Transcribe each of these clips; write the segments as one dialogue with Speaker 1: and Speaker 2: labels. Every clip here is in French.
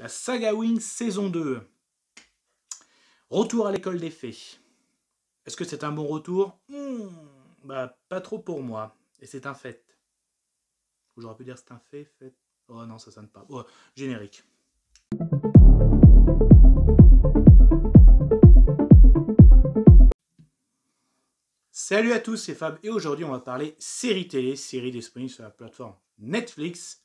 Speaker 1: La saga Wing saison 2. Retour à l'école des fées. Est-ce que c'est un bon retour hmm, Bah pas trop pour moi. Et c'est un fait. J'aurais pu dire c'est un fait, fait. Oh non, ça sonne pas. Oh, générique. Salut à tous, c'est Fab et aujourd'hui on va parler série télé, série disponible sur la plateforme Netflix.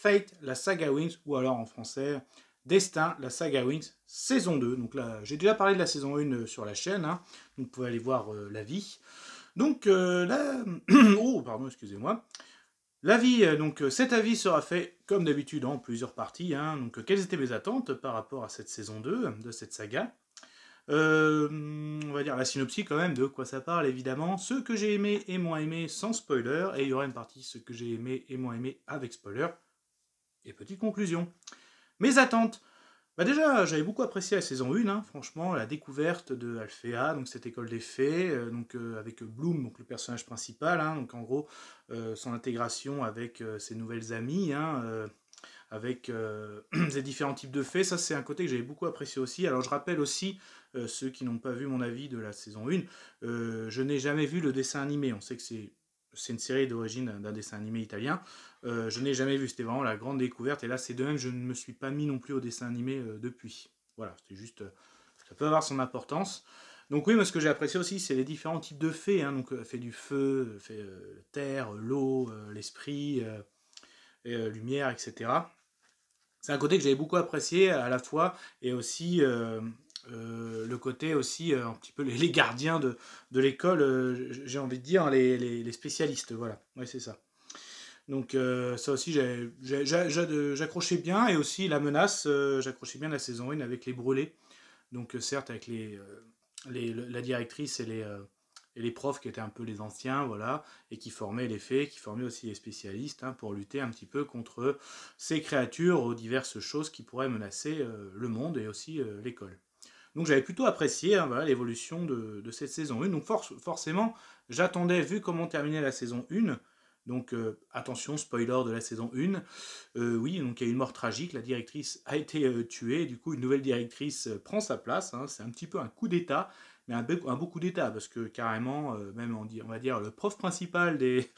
Speaker 1: Fate, la saga Wings, ou alors en français, Destin, la saga Wings, saison 2. Donc là, j'ai déjà parlé de la saison 1 euh, sur la chaîne, donc hein. vous pouvez aller voir euh, l'avis. Donc euh, là, oh pardon, excusez-moi. L'avis, donc cet avis sera fait comme d'habitude en plusieurs parties. Hein. Donc quelles étaient mes attentes par rapport à cette saison 2 de cette saga On va dire la synopsie quand même de quoi ça parle évidemment. Ce que j'ai aimé et moins aimé sans spoiler. Et il y aura une partie ce que j'ai aimé et moins aimé avec spoiler. Et petite conclusion. Mes attentes. Bah, déjà, j'avais beaucoup apprécié la saison 1, hein. franchement, la découverte de Alphéa, donc cette école des fées, euh, donc, euh, avec euh, Bloom, donc le personnage principal, hein. donc en gros, son intégration avec ses nouvelles amies, hein, avec les différents types de fées, ça c'est un côté que j'avais beaucoup apprécié aussi. Alors je rappelle aussi, ceux qui n'ont pas vu mon avis de la saison 1, je n'ai jamais vu le dessin animé, on sait que c'est c'est une série d'origine d'un dessin animé italien. Euh, je n'ai jamais vu, c'était vraiment la grande découverte. Et là, c'est de même, je ne me suis pas mis non plus au dessin animé euh, depuis. Voilà, c'est juste, euh, ça peut avoir son importance. Donc oui, moi ce que j'ai apprécié aussi, c'est les différents types de fées. Hein. donc fait du feu, fait terre, l'eau, l'esprit, lumière, etc. C'est un côté que j'avais beaucoup apprécié à la fois et aussi euh, le côté aussi euh, un petit peu les, gardiens de, de l'école, euh, j'ai envie de dire, les, les, spécialistes, voilà, ouais c'est ça. Donc ça aussi j'accrochais bien et aussi la menace, j'accrochais bien la saison 1 avec les brûlés, donc certes avec les, la directrice et les, et les profs qui étaient un peu les anciens, voilà, et qui formaient les fées, qui formaient aussi les spécialistes hein, pour lutter un petit peu contre ces créatures aux diverses choses qui pourraient menacer le monde et aussi l'école. Donc j'avais plutôt apprécié hein, l'évolution de, cette saison 1. Donc forcément, j'attendais, vu comment terminait la saison 1, donc euh, attention, spoiler de la saison 1. Euh, oui, donc il y a eu une mort tragique, la directrice a été euh, tuée, du coup une nouvelle directrice prend sa place, hein. c'est un petit peu un coup d'état, mais un, un beau coup d'état, parce que carrément, même on, dit, on va dire le prof principal des...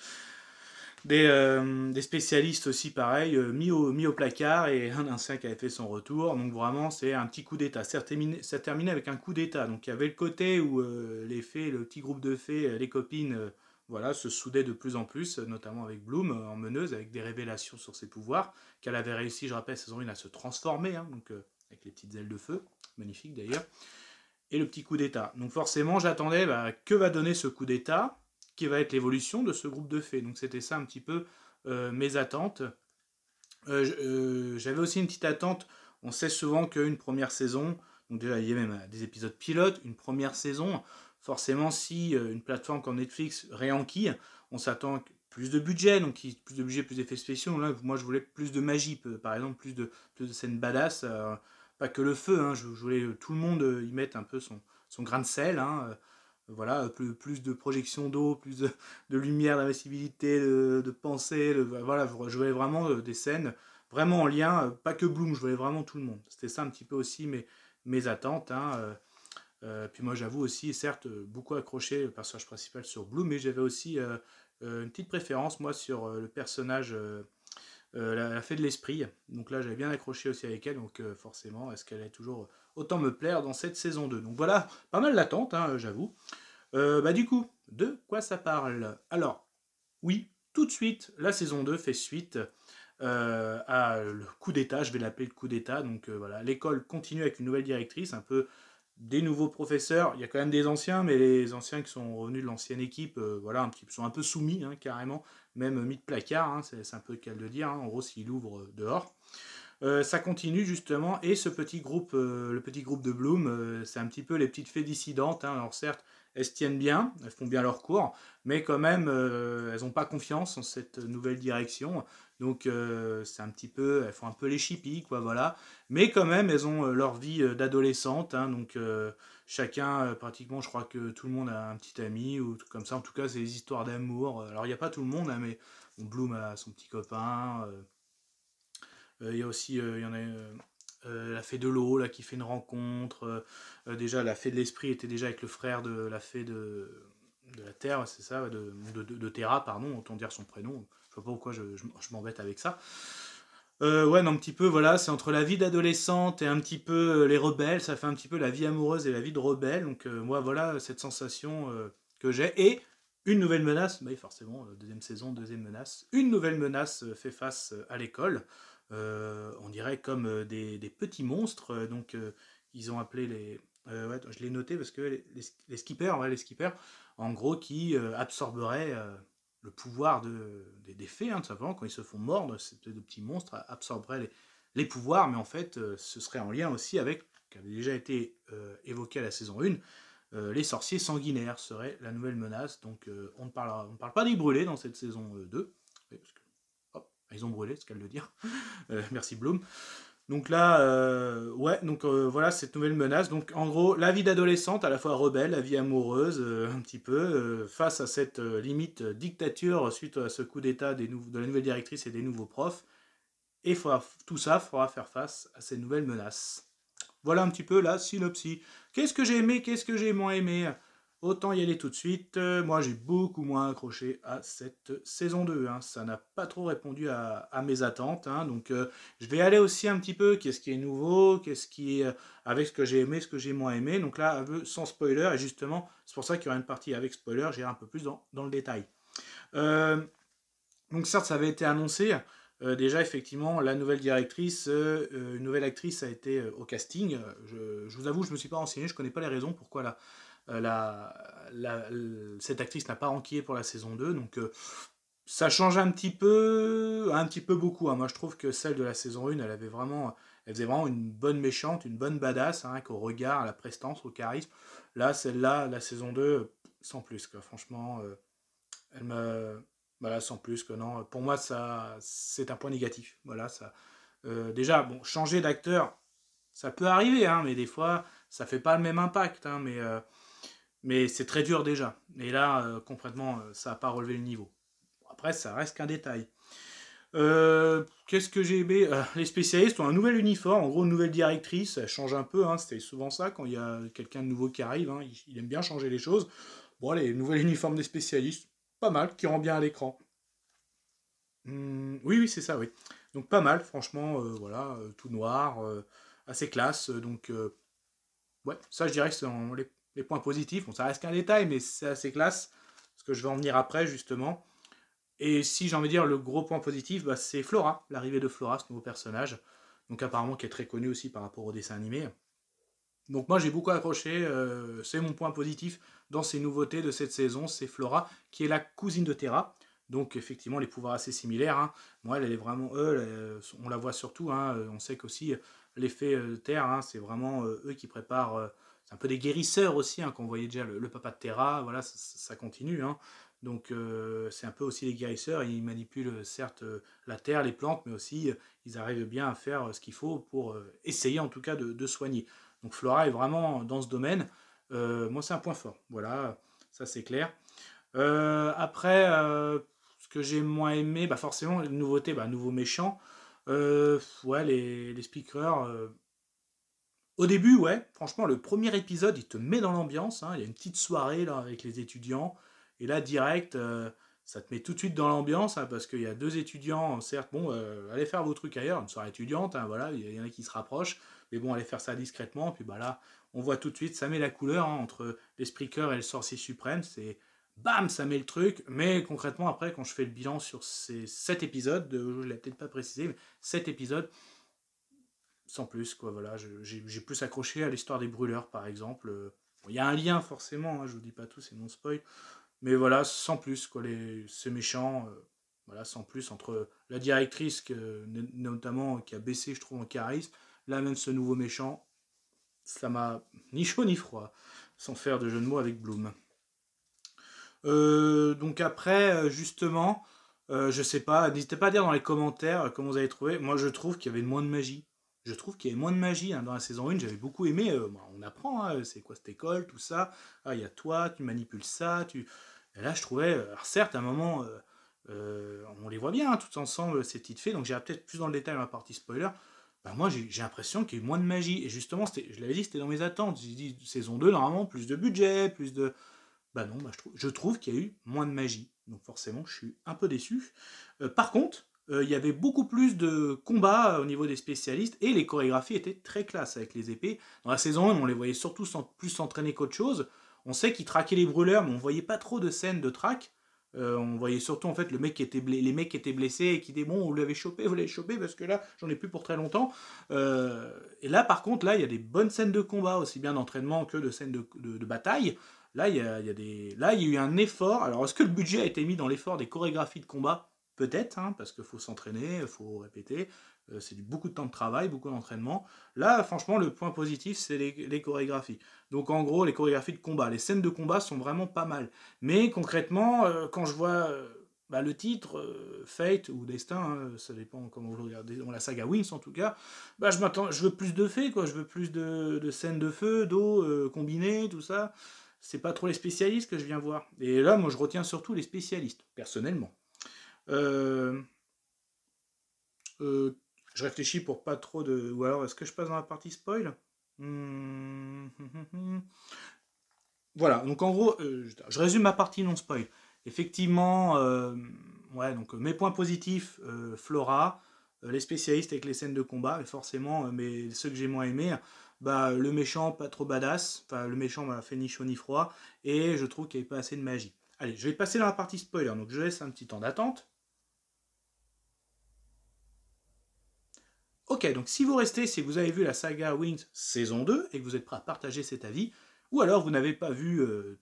Speaker 1: Euh, des, spécialistes aussi pareil, euh, mis, au, placard et un ancien qui avait fait son retour. Donc vraiment, c'est un petit coup d'état. Ça terminait, avec un coup d'état. Donc il y avait le côté où euh, les fées, le petit groupe de fées, les copines, voilà, se soudaient de plus en plus, notamment avec Bloom en meneuse, avec des révélations sur ses pouvoirs, qu'elle avait réussi, je rappelle, saison 1 à se transformer, hein, donc avec les petites ailes de feu, magnifique d'ailleurs, et le petit coup d'état. Donc forcément, j'attendais, bah, que va donner ce coup d'état qui va être l'évolution de ce groupe de fées. Donc c'était ça un petit peu euh, mes attentes. Euh, euh, j'avais aussi une petite attente, on sait souvent qu'une première saison, donc déjà il y a même des épisodes pilotes, une première saison, forcément si une plateforme comme Netflix réenquille, on s'attend plus de budget, donc plus de budget, plus d'effets spéciaux. Là, moi, je voulais plus de magie, par exemple, plus de, plus de scènes badass, pas que le feu. Hein. je, voulais tout le monde y mettre un peu son, son grain de sel. Hein, voilà, plus, de projections d'eau, plus de, lumière, d'investibilité, de, pensée. voilà, je voulais vraiment euh, des scènes vraiment en lien, euh, pas que Bloom, je voulais vraiment tout le monde. C'était ça un petit peu aussi mes, mes attentes. Hein, euh, puis moi, j'avoue aussi, certes, beaucoup accroché le personnage principal sur Bloom, mais j'avais aussi une petite préférence, moi, sur le personnage. la, la, fée de l'esprit. Donc là, j'avais bien accroché aussi avec elle, donc forcément, est-ce qu'elle est toujours autant me plaire dans cette saison 2. Donc voilà, pas mal l'attente, hein, euh, j'avoue. Euh, bah du coup, de quoi ça parle Alors, oui, tout de suite, la saison 2 fait suite euh, à le coup d'État, je vais l'appeler le coup d'État. Donc voilà, l'école continue avec une nouvelle directrice, un peu des nouveaux professeurs. Il y a quand même des anciens, mais les anciens qui sont revenus de l'ancienne équipe, voilà, un sont un peu soumis, hein, carrément, même mis de placard, hein, c'est un peu le de dire. en gros, s'ils ouvre dehors. Euh, ça continue justement, et ce petit groupe, euh, le petit groupe de Bloom, euh, c'est un petit peu les petites fées dissidentes. Hein. Alors certes, elles se tiennent bien, elles font bien leur cours, mais quand même, elles n'ont pas confiance en cette nouvelle direction. Donc c'est un petit peu, elles font un peu les chippies, quoi, voilà. Mais quand même, elles ont leur vie d'adolescente, hein. donc chacun, pratiquement, je crois que tout le monde a un petit ami ou comme ça. En tout cas, c'est des histoires d'amour. Alors il n'y a pas tout le monde, hein, mais Bloom a son petit copain. Euh, il y a aussi, euh, il y en a euh, la fée de l'eau là qui fait une rencontre. déjà, la fée de l'esprit était déjà avec le frère de la fée de, la terre, c'est ça, de, Terra, pardon, autant dire son prénom. Je vois pas pourquoi je, m'embête avec ça. ouais, non, un petit peu, voilà, c'est entre la vie d'adolescente et un petit peu les rebelles, ça fait un petit peu la vie amoureuse et la vie de rebelle. Donc, moi, voilà cette sensation que j'ai. Et une nouvelle menace, bah, forcément, deuxième saison, deuxième menace. Une nouvelle menace fait face à l'école. Euh, on dirait comme euh, des, petits monstres. Euh, donc, ils ont appelé les. je l'ai noté parce que les, skippers, en gros, qui absorberaient le pouvoir de, des, fées, hein, tout simplement, quand ils se font mordre, ces petits monstres absorberaient les, pouvoirs, mais en fait, ce serait en lien aussi avec, qui avait déjà été évoqué à la saison 1, les sorciers sanguinaires seraient la nouvelle menace. Donc on ne, on parle pas des brûlés dans cette saison 2, ils ont brûlé, ce qu'elle le dire. Euh, merci Bloom. Donc là, euh, ouais, donc euh, voilà cette nouvelle menace. Donc en gros, la vie d'adolescente, à la fois rebelle, la vie amoureuse, un petit peu, face à cette limite dictature suite à ce coup d'état de la nouvelle directrice et des nouveaux profs. Et tout ça, faudra faire face à ces nouvelles menaces. Voilà un petit peu la synopsie. Qu'est-ce que j'ai aimé, qu'est-ce que j'ai moins aimé Autant y aller tout de suite, euh, moi j'ai beaucoup moins accroché à cette saison 2. Hein. Ça n'a pas trop répondu à, mes attentes. Hein. Donc euh, je vais aller aussi un petit peu, qu'est-ce qui est nouveau, qu'est-ce qui est euh, avec ce que j'ai aimé, ce que j'ai moins aimé. Donc là, sans spoiler, et justement, c'est pour ça qu'il y aura une partie avec spoiler, j'irai un peu plus dans, le détail. donc certes, ça avait été annoncé. déjà, effectivement, la nouvelle directrice, une nouvelle actrice a été au casting. Je, vous avoue, je ne me suis pas renseigné, je ne connais pas les raisons pourquoi là, euh, cette actrice n'a pas enquillé pour la saison 2, donc euh, ça change un petit peu, un petit peu beaucoup. Hein. Moi, je trouve que celle de la saison 1, elle avait vraiment, elle faisait vraiment une bonne méchante, une bonne badass, hein, qu'au regard, à la prestance, au charisme. Là, celle-là, la saison 2, sans plus, quoi. Franchement, euh, elle me, voilà, sans plus, que non. Pour moi, ça, c'est un point négatif. Voilà, ça. déjà, bon, changer d'acteur, ça peut arriver, hein, mais des fois, ça fait pas le même impact, hein. mais mais c'est très dur déjà. Et là, euh, concrètement, euh, ça n'a pas relevé le niveau. après, ça reste qu'un détail. Euh, qu'est-ce que j'ai aimé Les spécialistes ont un nouvel uniforme, en gros, une nouvelle directrice. Ça change un peu. Hein, c'est C'était souvent ça quand il y a quelqu'un de nouveau qui arrive. Hein, il, aime bien changer les choses. Bon, les nouvelles uniformes des spécialistes, pas mal, qui rend bien à l'écran. Hmm, oui, oui, c'est ça, oui. Donc pas mal, franchement, voilà, tout noir, assez classe. Donc, ouais, ça, je dirais que c'est les les points positifs. Bon, ça reste qu'un détail, mais c'est assez classe, ce que je vais en venir après, justement. Et si j'ai envie de dire le gros point positif, bah, c'est Flora, l'arrivée de Flora, ce nouveau personnage, donc apparemment qui est très connu aussi par rapport au dessin animé. Donc moi j'ai beaucoup accroché, euh, c'est mon point positif dans ces nouveautés de cette saison, c'est Flora qui est la cousine de Terra. Donc effectivement les pouvoirs assez similaires. Hein. Moi elle est vraiment eux, on la voit surtout. Hein, euh, on sait qu'aussi l'effet euh, Terre, hein, c'est vraiment eux qui préparent un peu des guérisseurs aussi, hein, qu'on voyait déjà le, papa de Terra, voilà, ça, continue. Hein. Donc euh, c'est un peu aussi des guérisseurs, ils manipulent certes euh, la terre, les plantes, mais aussi euh, ils arrivent bien à faire ce qu'il faut pour essayer en tout cas de, soigner. Donc Flora est vraiment dans ce domaine. moi c'est un point fort, voilà, ça c'est clair. après, ce que j'ai moins aimé, bah forcément, une nouveauté, bah, nouveau méchant. ouais, les, les speakers, au début, ouais, franchement, le premier épisode, il te met dans l'ambiance. Hein. Il y a une petite soirée là avec les étudiants. Et là, direct, euh, ça te met tout de suite dans l'ambiance hein, parce qu'il y a deux étudiants, euh, certes, bon, euh, allez faire vos trucs ailleurs, une soirée étudiante, hein, voilà, il y en a qui se rapprochent, mais bon, allez faire ça discrètement. Puis bah là, on voit tout de suite, ça met la couleur entre l'esprit cœur et le sorcier suprême. C'est bam, ça met le truc. Mais concrètement, après, quand je fais le bilan sur ces sept épisodes, je ne l'ai peut-être pas précisé, mais sept épisodes, sans plus, quoi, voilà. J'ai plus accroché à l'histoire des brûleurs, par exemple. Euh, il y a un lien, forcément, hein, je vous dis pas tout, c'est non spoil. Mais voilà, sans plus, quoi, les, ces méchants, euh, voilà, sans plus, entre la directrice, notamment, qui a baissé, je trouve, en charisme, là, même ce nouveau méchant, ça m'a ni chaud ni froid, sans faire de jeu de mots avec Bloom. Euh, donc après, justement, je je sais pas, n'hésitez pas à dire dans les commentaires comment vous avez trouvé. Moi, je trouve qu'il y avait moins de magie je trouve qu'il y a moins de magie hein, dans la saison 1. J'avais beaucoup aimé, euh, bah, on apprend, hein, euh, c'est quoi cette école, tout ça. Ah, il y a toi, tu manipules ça. Tu... là, je trouvais, euh, certes, à un moment, on les voit bien, hein, tous ensemble, ces petites fées. Donc, j'ai peut-être plus dans le détail dans la partie spoiler. Bah, moi, j'ai l'impression qu'il y a eu moins de magie. Et justement, je l'avais dit, c'était dans mes attentes. J'ai dit, saison 2, normalement, plus de budget, plus de. Bah non, bah, je trouve, qu'il y a eu moins de magie. Donc forcément, je suis un peu déçu. par contre, euh, il y avait beaucoup plus de combats euh, au niveau des spécialistes et les chorégraphies étaient très classe avec les épées. Dans la saison 1, on les voyait surtout plus s'entraîner qu'autre chose. On sait qu'ils traquaient les brûleurs, mais on voyait pas trop de scènes de traque. Euh, on voyait surtout en fait le mec qui était les mecs qui étaient blessés et qui disaient bon vous l'avez chopé, vous l'avez chopé parce que là j'en ai plus pour très longtemps. et là par contre là il y a des bonnes scènes de combat aussi bien d'entraînement que de scènes de, bataille. Là il là il y a eu un effort. Alors est-ce que le budget a été mis dans l'effort des chorégraphies de combat peut-être, hein, parce qu'il faut s'entraîner, il faut répéter, euh, c'est beaucoup de temps de travail, beaucoup d'entraînement. Là, franchement, le point positif, c'est les, chorégraphies. Donc en gros, les chorégraphies de combat, les scènes de combat sont vraiment pas mal. Mais concrètement, euh, quand je vois... Euh, bah, le titre, Fate ou Destin, hein, ça dépend comment vous le regardez, dans la saga Wings en tout cas, bah, je, m'attends, je veux plus de fées, quoi, je veux plus de, scènes de feu, d'eau combinée, tout ça. C'est pas trop les spécialistes que je viens voir. Et là, moi, je retiens surtout les spécialistes, personnellement. Euh, euh, je réfléchis pour pas trop de... Ou alors, est-ce que je passe dans la partie spoil hmm. Voilà, donc en gros, euh, je résume ma partie non spoil. Effectivement, ouais, donc mes points positifs, Flora, les spécialistes avec les scènes de combat, et forcément, mais ceux que j'ai moins aimés, bah, le méchant pas trop badass, enfin le méchant m'a bah, fait ni chaud ni froid, et je trouve qu'il n'y avait pas assez de magie. Allez, je vais passer dans la partie spoiler, donc je laisse un petit temps d'attente. Ok, donc si vous restez, si vous avez vu la saga Wings saison 2 et que vous êtes prêt à partager cet avis, ou alors vous n'avez pas vu, euh,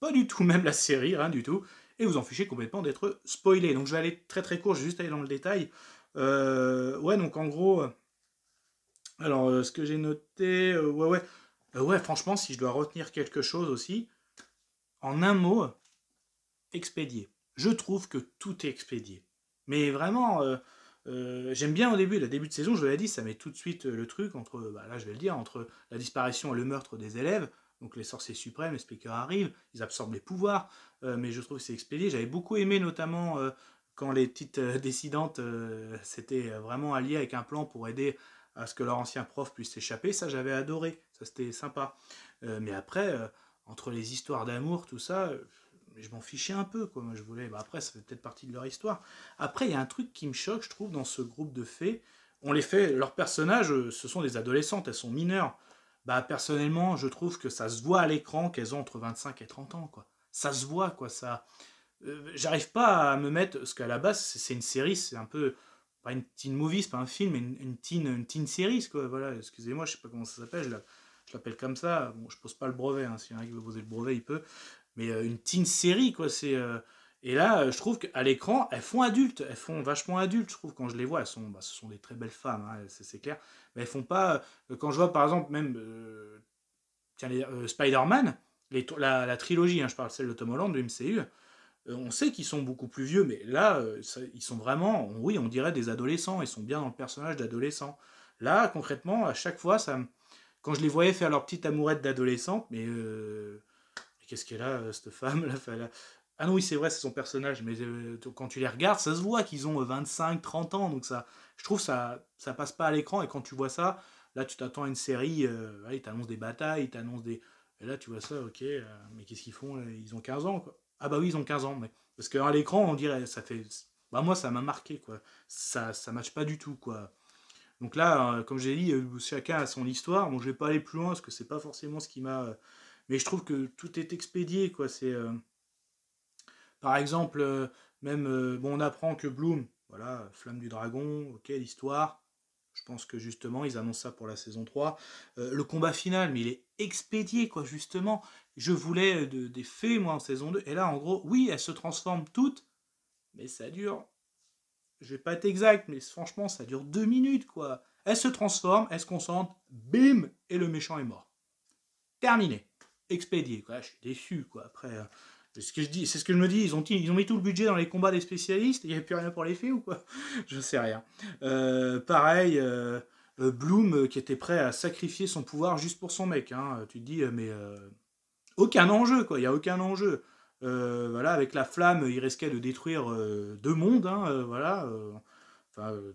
Speaker 1: pas du tout même la série, rien du tout, et vous en fichez complètement d'être spoilé. Donc je vais aller très très court, je vais juste aller dans le détail. Euh, ouais, donc en gros, euh, alors ce que j'ai noté, ouais, ouais, ouais, franchement, si je dois retenir quelque chose aussi, en un mot, expédié. Je trouve que tout est expédié. Mais vraiment euh, j'aime bien au début, la début de saison, je vous l'ai dit, ça met tout de suite euh, le truc entre, euh, bah, là je vais le dire, entre la disparition et le meurtre des élèves. Donc les sorciers suprêmes, les speakers arrivent, ils absorbent les pouvoirs, mais je trouve que c'est expédié. J'avais beaucoup aimé notamment quand les petites décidantes s'étaient vraiment alliées avec un plan pour aider à ce que leur ancien prof puisse s'échapper. Ça j'avais adoré, ça c'était sympa. mais après, entre les histoires d'amour, tout ça, je m'en fichais un peu, quoi. je voulais. Bah, après, ça fait peut-être partie de leur histoire. Après, il y a un truc qui me choque, je trouve, dans ce groupe de fées. On les fait. Leurs personnages, euh, ce sont des adolescentes, elles sont mineures. Bah, personnellement, je trouve que ça se voit à l'écran qu'elles ont entre 25 et 30 ans, quoi. Ça se voit, quoi. Ça. Euh, j'arrive pas à me mettre. Parce qu'à la base, c'est une série, c'est un peu. Pas une teen movie, c'est pas un film, mais une, teen, une series, quoi. Voilà, excusez-moi, je sais pas comment ça s'appelle. Je l'appelle comme ça. Bon, je pose pas le brevet. Hein. Si y en qui veut poser le brevet, il peut mais euh, une teen série, quoi. C'est. Euh, et là, euh, je trouve qu'à l'écran, elles font adultes, elles font vachement adultes, je trouve, quand je les vois. sont, bah, ce sont des très belles femmes, hein, c'est clair. Mais elles font pas. Quand je vois, par exemple, même Tiens, Spider-Man, la, la, trilogie, hein, je parle celle de Tom Holland, de MCU, on sait qu'ils sont beaucoup plus vieux, mais là, ils sont vraiment, oui, on dirait des adolescents, ils sont bien dans le personnage d'adolescent. Là, concrètement, à chaque fois, ça, quand je les voyais faire leur petite amourette d'adolescente, mais qu'est-ce qu'elle a, euh, cette femme là, Ah non, oui, c'est vrai, c'est son personnage, mais euh, quand tu les regardes, ça se voit qu'ils ont 25, euh, 30 ans, donc ça, je trouve ça, ça passe pas à l'écran, et quand tu vois ça, là, tu t'attends à une série, euh, ils t'annoncent des batailles, ils t'annoncent des... Et là, tu vois ça, ok, mais qu'est-ce qu'ils font Ils ont 15 ans, quoi. Ah bah oui, ils ont 15 ans, mais... Parce qu'à l'écran, on dirait, ça fait... Bah, moi, ça m'a marqué, quoi. Ça, ça matche pas du tout, quoi. Donc là, comme j'ai dit, chacun a son histoire, bon, je vais pas aller plus loin, parce que c'est pas forcément ce qui m'a mais je trouve que tout est expédié, quoi. C'est. Euh, par exemple, euh, même euh, on apprend que Bloom, voilà, Flamme du Dragon, ok, l'histoire. Je pense que justement, ils annoncent ça pour la saison 3. le combat final, mais il est expédié, quoi, justement. Je voulais des fées, moi, en saison 2. Et là, en gros, oui, elles se transforment toutes, mais ça dure. Je vais pas être exact, mais franchement, ça dure deux minutes, quoi. Elles se transforment, elles se concentrent, bim, et le méchant est mort. Terminé expédié. Quoi. Je suis déçu. Quoi. Après, euh, c'est ce que je dis, c'est ce que je me dis. Ils ont, ils ont mis tout le budget dans les combats des spécialistes. Il n'y avait plus rien pour les faits ou quoi Je sais rien. Euh, pareil, euh, Bloom qui était prêt à sacrifier son pouvoir juste pour son mec. Hein. Tu te dis, mais aucun enjeu quoi. Il n'y a aucun enjeu. voilà, avec la flamme, il risquait de détruire deux mondes. Hein, voilà,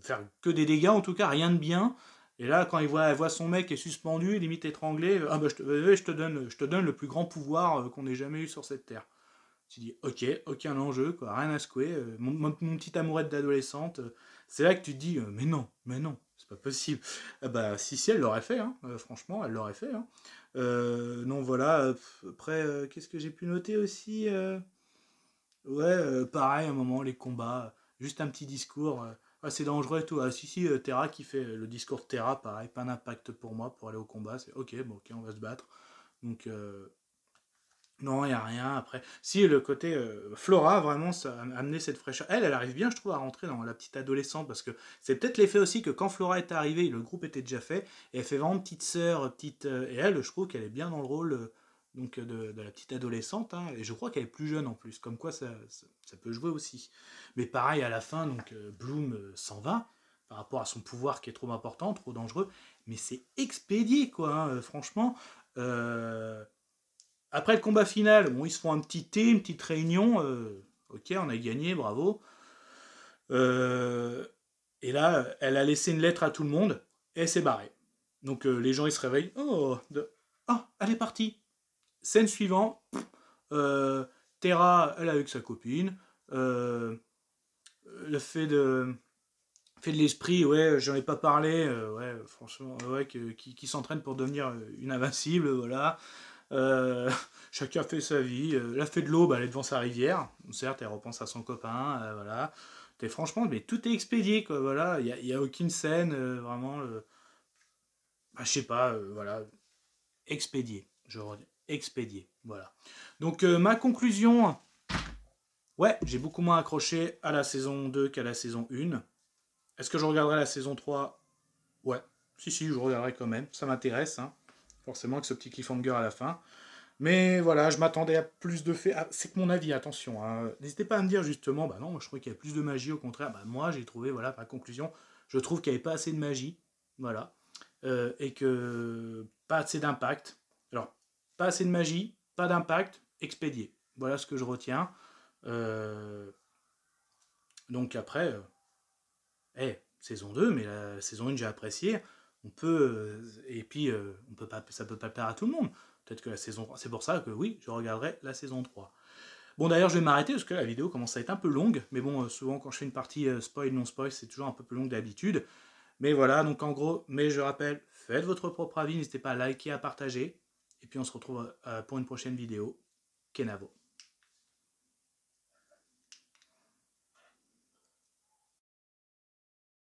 Speaker 1: faire que des dégâts en tout cas, rien de bien. Et là, quand il voit, elle voit son mec est suspendu, limite étranglé, euh, ah bah, euh, je, te, donne, je te donne le plus grand pouvoir euh, qu'on ait jamais eu sur cette terre. Tu dis, ok, aucun enjeu, quoi, rien à secouer, mon, petit amourette d'adolescente. C'est là que tu te dis, mais non, mais non, c'est pas possible. Eh bah, si, si, elle l'aurait fait, hein, franchement, elle l'aurait fait. Hein. non, voilà, après, qu'est-ce que j'ai pu noter aussi Ouais, pareil, à un moment, les combats, juste un petit discours ah, c'est dangereux et tout. Ah, si, si, euh, Terra qui fait euh, le discours de Terra, pareil, pas d'impact pour moi pour aller au combat. C'est ok, bon, ok, on va se battre. Donc, euh, non, il n'y a rien. Après, si le côté Flora, vraiment, ça a amené cette fraîcheur. Elle, elle arrive bien, je trouve, à rentrer dans la petite adolescente parce que c'est peut-être l'effet aussi que quand Flora est arrivée, le groupe était déjà fait et elle fait vraiment petite sœur, petite. et elle, je trouve qu'elle est bien dans le rôle donc euh, de, la petite adolescente, hein, et je crois qu'elle est plus jeune en plus, comme quoi ça, peut jouer aussi. Mais pareil, à la fin, donc euh, Bloom euh, s'en va, par rapport à son pouvoir qui est trop important, trop dangereux, mais c'est expédié, quoi, hein, franchement. Après le combat final, bon, ils se font un petit thé, une petite réunion, ok, on a gagné, bravo. Et là, elle a laissé une lettre à tout le monde, et elle s'est barrée. Donc les gens, ils se réveillent, oh, oh elle est partie, Scène suivante, euh, Terra, elle est avec sa copine. Euh, le fait de, fait de l'esprit, ouais, j'en ai pas parlé, euh, ouais, franchement, ouais, qui, s'entraîne pour devenir une invincible, voilà. chacun fait sa vie. la fait de l'eau, elle est devant sa rivière. Certes, elle repense à son copain, voilà. franchement, mais tout est expédié, quoi, voilà. Il n'y a, aucune scène, vraiment. Bah, je sais pas, voilà. Expédié, je redis expédié. Voilà. Donc euh, ma conclusion, ouais, j'ai beaucoup moins accroché à la saison 2 qu'à la saison 1. Est-ce que je regarderai la saison 3 Ouais, si, si, je regarderai quand même. Ça m'intéresse, hein. forcément, avec ce petit cliffhanger à la fin. Mais voilà, je m'attendais à plus de faits. Ah, c'est que mon avis, attention. Hein. N'hésitez pas à me dire justement, bah non, moi je crois qu'il y a plus de magie, au contraire. Bah moi j'ai trouvé, voilà, ma conclusion, je trouve qu'il n'y avait pas assez de magie. Voilà. Euh, et que pas assez d'impact. Pas assez de magie, pas d'impact, expédié. Voilà ce que je retiens. Euh, donc après, eh, saison 2, mais la saison 1 j'ai apprécié. On peut. Euh, et puis euh, on peut pas, ça peut pas plaire à tout le monde. Peut-être que la saison C'est pour ça que oui, je regarderai la saison 3. Bon, d'ailleurs, je vais m'arrêter parce que la vidéo commence à être un peu longue. Mais bon, souvent, quand je fais une partie spoil, non-spoil, c'est toujours un peu plus long d'habitude. Mais voilà, donc en gros, mais je rappelle, faites votre propre avis. N'hésitez pas à liker, à partager. Et puis on se retrouve euh, pour une prochaine vidéo. Kenavo.